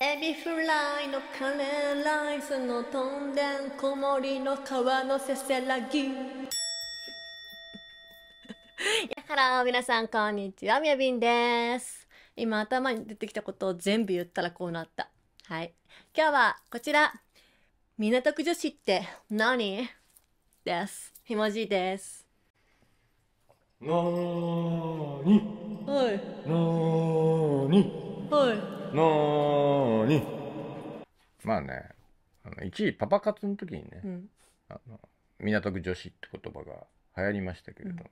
エビフライのカレーライスのとんでんこもりの皮のせせらぎ やから皆さんこんにちはみやびんです今頭に出てきたことを全部言ったらこうなったはい今日はこちら港区女子って何ですひもじいですなーにはいなーにはいなーにまあねあの一位パパ活の時にね、うんあの港区女子って言葉が流行りましたけれども、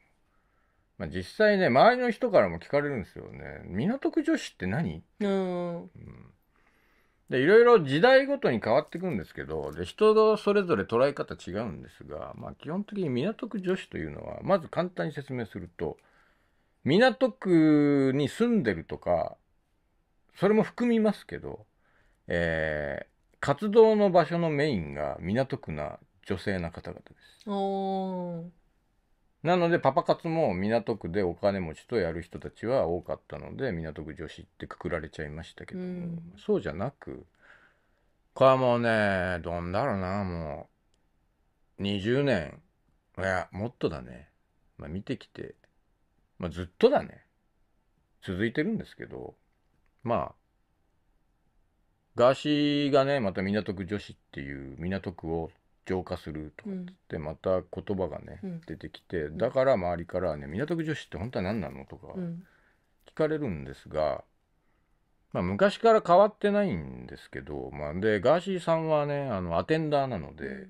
まあ、実際ね周りの人からも聞かれるんですよね港区女子って何、うん、でいろいろ時代ごとに変わっていくんですけどで人それぞれ捉え方違うんですが、まあ、基本的に港区女子というのはまず簡単に説明すると港区に住んでるとかそれも含みますけど、えー、活動の場所のメインが港区な女性な方々です。なのでパパ活も港区でお金持ちとやる人たちは多かったので港区女子ってくくられちゃいましたけど、うん、そうじゃなくこれはもうねどんだろうなもう20年いやもっとだね、まあ、見てきて、まあ、ずっとだね続いてるんですけどまあ、ガーシーがね、また港区女子っていう港区を浄化するとかって、また言葉がね、うん、出てきて、だから周りからね、港区女子って本当は何なのとか聞かれるんですが、まあ、昔から変わってないんですけど、まあ、で、ガーシーさんはね、あの、アテンダーなので、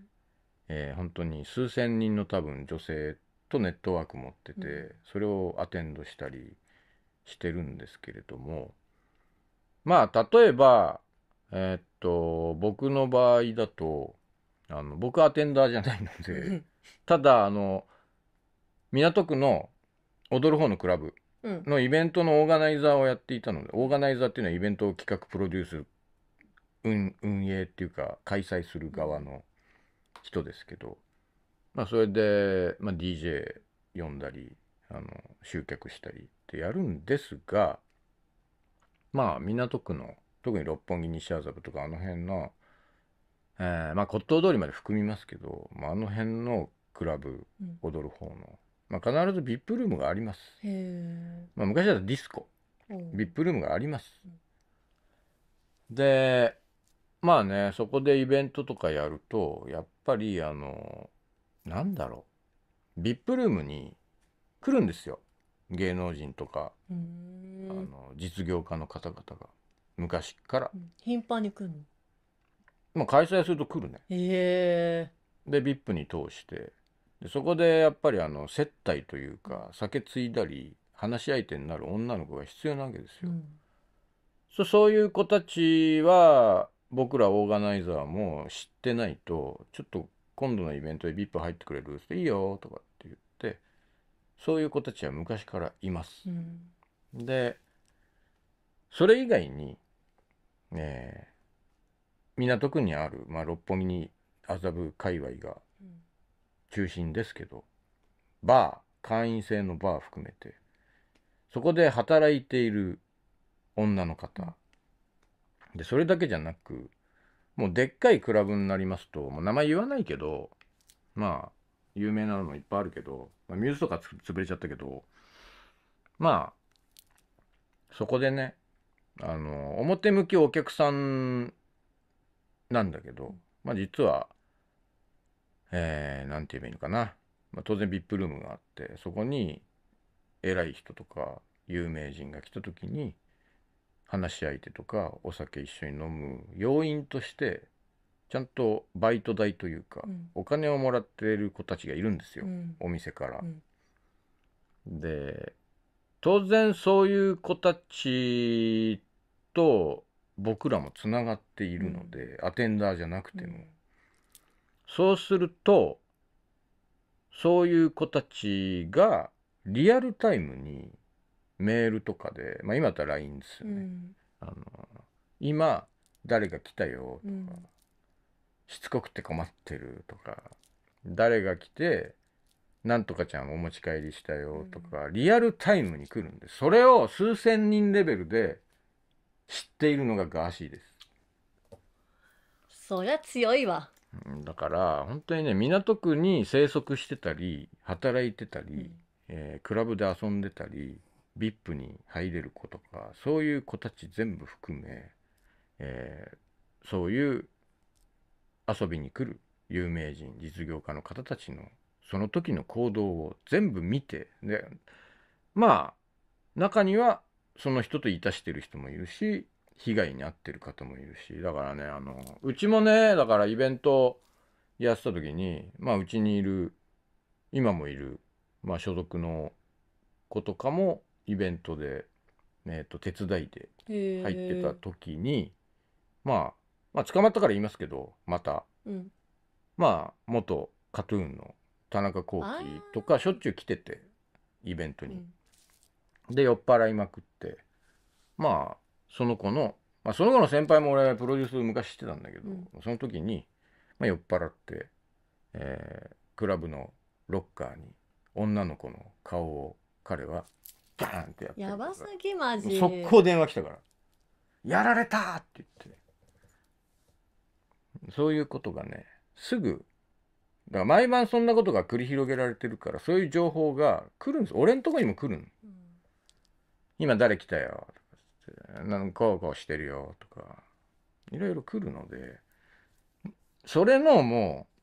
えー、本当に数千人の多分女性とネットワーク持ってて、それをアテンドしたりしてるんですけれども、まあ、例えば、えーっと、僕の場合だと、あの、僕アテンダーじゃないので、ただ、あの、港区の踊る方のクラブのイベントのオーガナイザーをやっていたので、オーガナイザーっていうのはイベントを企画、プロデュース、運運営っていうか、開催する側の人ですけど、まあ、それで、まあ、DJ 呼んだり、あの、集客したりってやるんですが、まあ、港区の、特に六本木西麻布とかあの辺の、えー、まあ、骨董通りまで含みますけど、まあ、あの辺のクラブ、踊る方の、まあ、必ず VIP ルームがあります。まあ、昔はディスコ、VIP ルームがあります。で、まあね、そこでイベントとかやると、やっぱり、あの、なんだろう、VIP ルームに来るんですよ。芸能人とかあの実業家の方々が昔から、うん、頻繁に来るのまあ開催すると来るねへえで VIP に通してでそこでやっぱりあの接待というか酒継いだり話し相手になる女の子が必要なわけですよ、うん、そそういう子たちは僕らオーガナイザーも知ってないとちょっと今度のイベントで VIP 入ってくれるっていいよとかって言ってそういう子たちは昔からいます。うん、でそれ以外に、えー、港区にある、まあ、六本木に麻布界隈が中心ですけど、うん、バー会員制のバー含めてそこで働いている女の方でそれだけじゃなくもうでっかいクラブになりますともう名前言わないけどまあ有名なのもいっぱいあるけどまあ、ミューズとか潰れちゃったけど、まあ、そこでね、あの、表向きお客さんなんだけど、まあ実は、えー、なんて言えばいいのかな。まあ、当然 VIP ルームがあって、そこに偉い人とか有名人が来た時に、話し相手とかお酒一緒に飲む要因としてちゃんとバイト代というか、うん、お金をもらってる子たちがいるんですよ、うん、お店から。で当然そういう子たちと僕らもつながっているので、アテンダーじゃなくても。そうするとそういう子たちがリアルタイムにメールとかで、まあ、今だったら LINE ですよね。あの今誰が来たよとか、しつこくて困ってるとか、誰が来て、なんとかちゃんお持ち帰りしたよとか、リアルタイムに来るんで、それを数千人レベルで知っているのがガーシーです。そりゃ強いわ。だから本当にね港区に生息してたり働いてたり、うん、えー、クラブで遊んでたり VIP に入れる子とかそういう子たち全部含め、えー、そういう遊びに来る有名人実業家の方たちのその時の行動を全部見てでまあ中にはその人といたしてる人もいるし被害に遭ってる方もいるしだからねあのうちもねだからイベントやってた時にまあうちにいる今もいる、まあ、所属の子とかもイベントで、えー、と手伝いで入ってた時にまあまあ、捕まったから言いますけどまた、うん、まあ元カトゥーンの田中聖とかしょっちゅう来ててイベントに、うん、で酔っ払いまくってまあその子の、まあ、その子の先輩も俺プロデュース昔してたんだけど、うん、その時に、まあ、酔っ払って、えー、クラブのロッカーに女の子の顔を彼はバーンってやってやばすぎマジ速攻電話来たから「やられた!」って言って。そういうことがね、すぐ、だから毎晩そんなことが繰り広げられてるから、そういう情報が来るんです。俺んとこにも来るん。うん、今誰来たよとかなんかこうこうしてるよとか、いろいろ来るので、それのもう、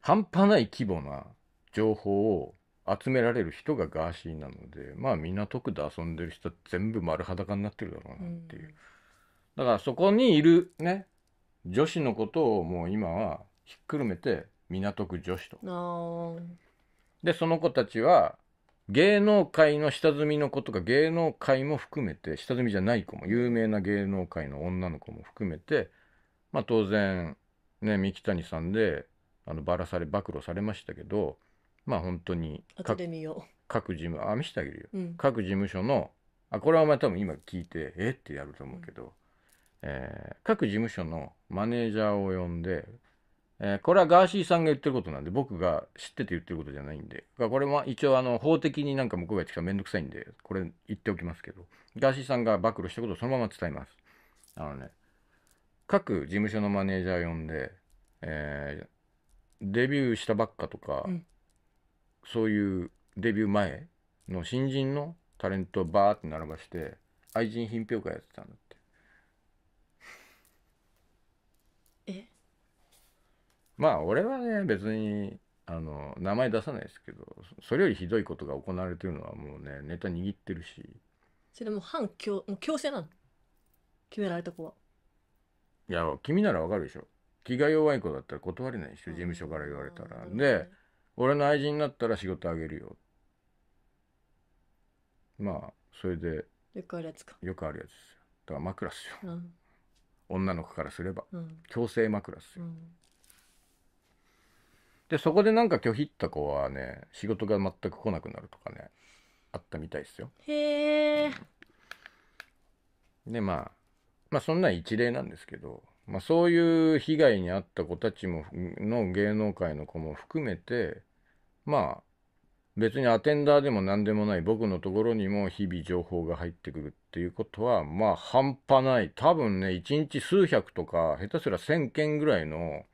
半端ない規模な情報を集められる人がガーシーなのでまあ港区で遊んでる人全部丸裸になってるだろうなっていう、うん、だからそこにいるね女子のことをもう今はひっくるめて港区女子と。でその子たちは芸能界の下積みの子とか芸能界も含めて下積みじゃない子も有名な芸能界の女の子も含めて、まあ、当然ね三木谷さんであのバラされ暴露されましたけどまあ本当に各事務あ見せてあげるよ、うん、各事務所のあこれはお前多分今聞いてえってやると思うけど、うん、えー、各事務所のマネージャーを呼んで、えー、これはガーシーさんが言ってることなんで、僕が知ってて言ってることじゃないんで、これも一応あの法的になんか向こうがやってきたらめんどくさいんで、これ言っておきますけど、ガーシーさんが暴露したことをそのまま伝えます。あのね、各事務所のマネージャー呼んで、えー、デビューしたばっかとか、うん、そういうデビュー前の新人のタレントをバーって並ばして、愛人品評会やってたんだまあ俺はね別にあの名前出さないですけどそれよりひどいことが行われてるのはもうねネタ握ってるしそれもう反強もう強制なの決められた子はいや君ならわかるでしょ気が弱い子だったら断れないでしょ、事務所から言われたら、で、俺の愛人になったら仕事あげるよまあそれでよくあるやつかよくあるやつですよだから枕っすよ、うん、女の子からすれば、強制枕っすよ、でそこでなんか拒否った子はね仕事が全く来なくなるとかねあったみたいですよ。へえ。でまあまあそんな一例なんですけど、まあ、そういう被害に遭った子たちもの芸能界の子も含めてまあ別にアテンダーでも何でもない僕のところにも日々情報が入ってくるっていうことはまあ半端ない多分ね一日数百とか下手すら1,000件ぐらいの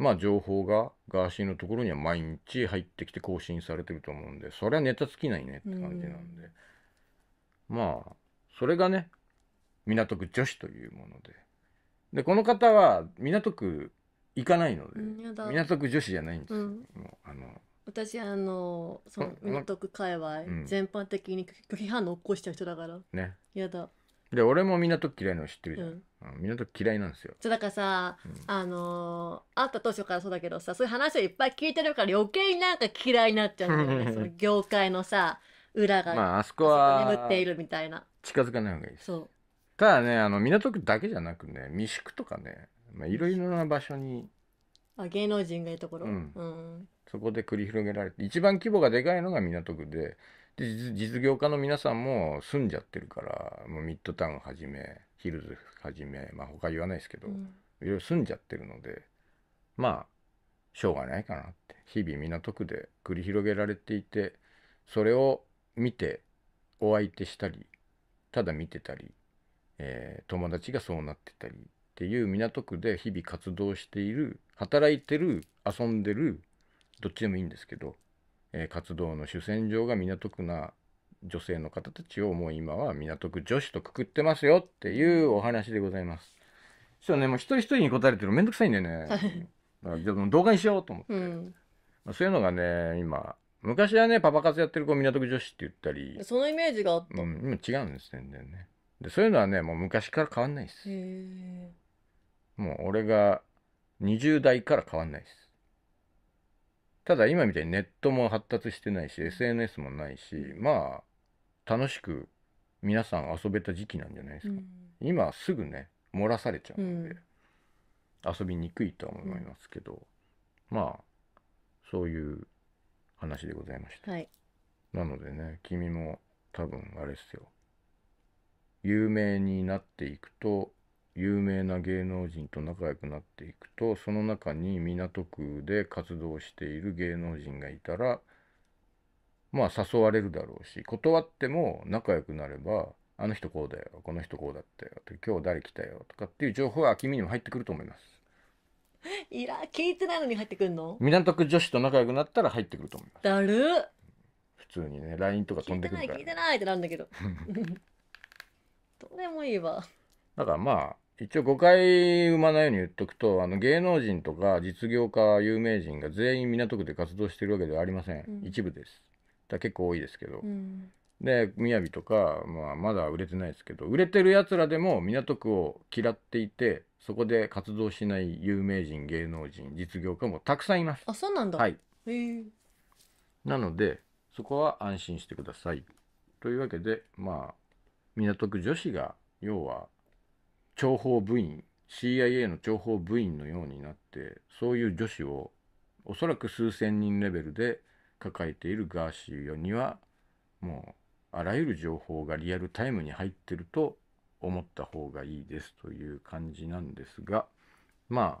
まあ、情報がガーシーのところには毎日入ってきて更新されてると思うんで、それはネタ尽きないねって感じなんで、うん、まあ、それがね、港区女子というもので。で、この方は港区行かないので、港区女子じゃないんですよ。うん、あの私、あの、その港区界隈、全般的に批判の起こしちゃう人だから。ね。やだ。で俺も港嫌いの知ってるじゃん、うん、港嫌いなんですよだからさ、うん、あのー、会った当初からそうだけどさそういう話をいっぱい聞いてるから余計になんか嫌いになっちゃうんだよね その業界のさ裏がまああそこは眠っているみたいな近づかない方がいいですそうただねあの港区だけじゃなくね未宿とかねいろいろな場所にあ芸能人がいるところ、うん、うん、そこで繰り広げられて一番規模がでかいのが港区でで実業家の皆さんも住んじゃってるからもうミッドタウンはじめヒルズはじめまあ他言わないですけど、うん、いろいろ住んじゃってるのでまあしょうがないかなって日々港区で繰り広げられていてそれを見てお相手したりただ見てたり、えー、友達がそうなってたりっていう港区で日々活動している働いてる遊んでるどっちでもいいんですけどえ活動の主戦場が港区な女性の方たちをもう今は港区女子とくくってますよっていうお話でございます。そうね、もう一人一人に答えてるうのめんどくさいんでね。だから動画にしようと思って。うん、まあ、そういうのがね、今、昔はね、パパ活やってる子港区女子って言ったり。そのイメージがあった。うん、今違うんです全然ねで、そういうのはね、もう昔から変わんないです。もう俺が20代から変わんないです。ただ今みたいにネットも発達してないし SNS もないしまあ楽しく皆さん遊べた時期なんじゃないですか、うん、今すぐね漏らされちゃうので、遊びにくいとは思いますけど、うん、まあそういう話でございました、はい、なのでね君も多分あれですよ有名になっていくと有名な芸能人と仲良くなっていくとその中に港区で活動している芸能人がいたらまあ誘われるだろうし断っても仲良くなればあの人こうだよこの人こうだったよ今日誰来たよとかっていう情報は君にも入ってくると思います。いら聞いてないのに入ってくるの港区女子と仲良くなったら入ってくると思います。だる普通にね LINE とか飛んでくるから、聞いてない聞いてないってなるんだけど。どうでもいいわ。だからまあ、一応誤解生まないように言っとくと、あの芸能人とか実業家、有名人が全員港区で活動してるわけではありません。うん、一部です。だ結構多いですけど。うん、で、みやびとか、まあ、まだ売れてないですけど、売れてる奴らでも港区を嫌っていて、そこで活動しない有名人、芸能人、実業家もたくさんいます。あ、そうなんだ。はい。なので、そこは安心してください。というわけで、まあ、港区女子が、要は、諜報部員 CIA の諜報部員のようになってそういう女子をおそらく数千人レベルで抱えているガーシーにはもうあらゆる情報がリアルタイムに入ってると思った方がいいですという感じなんですがまあ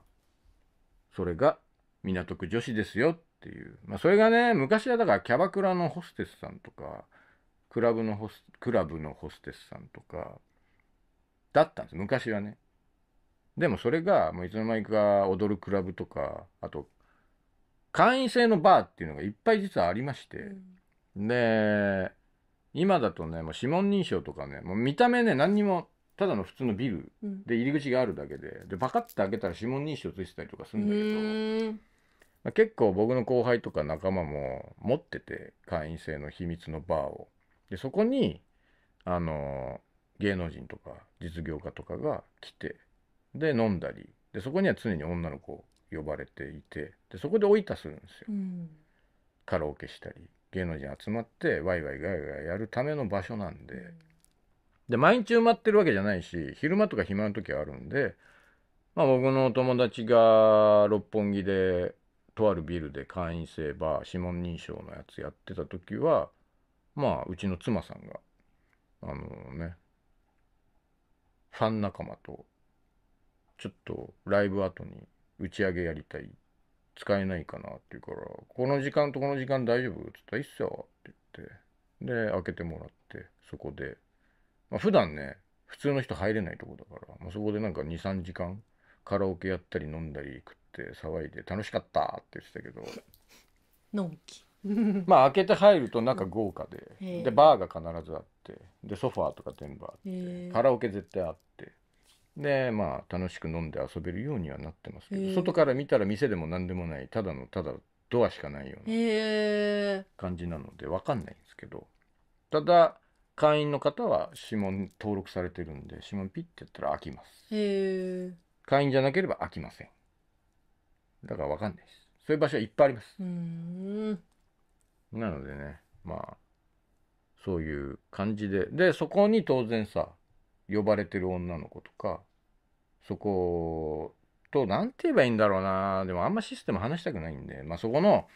それが港区女子ですよっていう、まあ、それがね昔はだからキャバクラのホステスさんとかクラブのホスクラブのホステスさんとかだったんです。昔はね。でもそれが、もういつの間にか踊るクラブとか、あと、会員制のバーっていうのがいっぱい実はありまして、で、今だとね、もう指紋認証とかね、もう見た目ね、何にも、ただの普通のビルで入り口があるだけで、うん、で、バカって開けたら指紋認証ついてたりとかするんだけど、まあ、結構僕の後輩とか仲間も持ってて、会員制の秘密のバーを。で、そこに、あのー芸能人とか実業家とかが来てで飲んだりでそこには常に女の子呼ばれていてでそこで置いたするんですよ、うん、カラオケしたり芸能人集まってワイワイガイガイやるための場所なんで、うん、で毎日埋まってるわけじゃないし昼間とか暇の時はあるんで、まあ、僕の友達が六本木でとあるビルで会員制バー指紋認証のやつやってた時はまあうちの妻さんがあのねファン仲間と、ちょっとライブ後に打ち上げやりたい。使えないかなって言うから、この時間とこの時間大丈夫って言ったら、いいっすよって言って。で、開けてもらって、そこで。まあ、普段ね、普通の人入れないとこだから、まあ、そこでなんか2、3時間カラオケやったり飲んだり食って騒いで楽しかったって言ってたけど。のんき。まあ開けて入ると中豪華で、うん、でバーが必ずあってでソファーとか全部あってカラオケ絶対あってでまあ楽しく飲んで遊べるようにはなってますけど外から見たら店でも何でもないただのただドアしかないような感じなので分かんないんですけどただ会員の方は指紋登録されてるんで指紋ピッてやったら開きます会員じゃなければ開きませんだから分かんないですそういう場所はいっぱいありますなのでね、まあ、そういう感じで。で、そこに当然さ、呼ばれてる女の子とか、そこと何て言えばいいんだろうなでもあんまシステム話したくないんで、まあ、そこの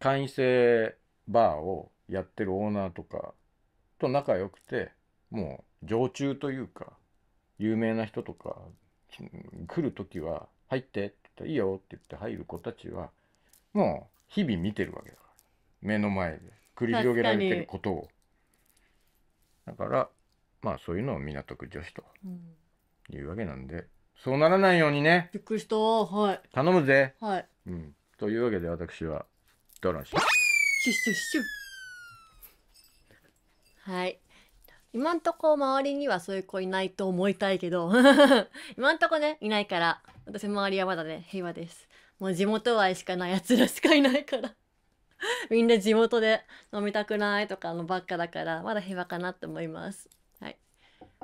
会員制バーをやってるオーナーとかと仲良くてもう常駐というか有名な人とか来る時は「入って」って言ったら「いいよ」って言って入る子たちはもう日々見てるわけだ目の前で繰り広げられてることをだからまあそういうのを港区女子というわけなんで、そうならないようにねびっくりしたはい頼むぜはい、うん、というわけで私はドラシシュシュシュはい今んとこ周りにはそういう子いないと思いたいけど 今んとこねいないから私周りはまだね平和ですもう地元愛しかないやつらしかいないから みんな地元で飲みたくないとかのばっかだからまだ平和かなって思いますはい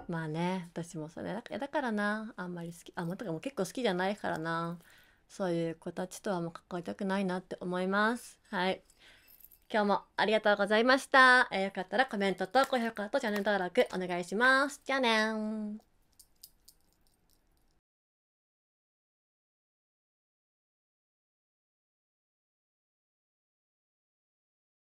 まあね私もそれだだからなあんまり好きあもとかも結構好きじゃないからなそういう子たちとはもう関わりたくないなって思いますはい今日もありがとうございました、えー、よかったらコメントと高評価とチャンネル登録お願いしますじゃあね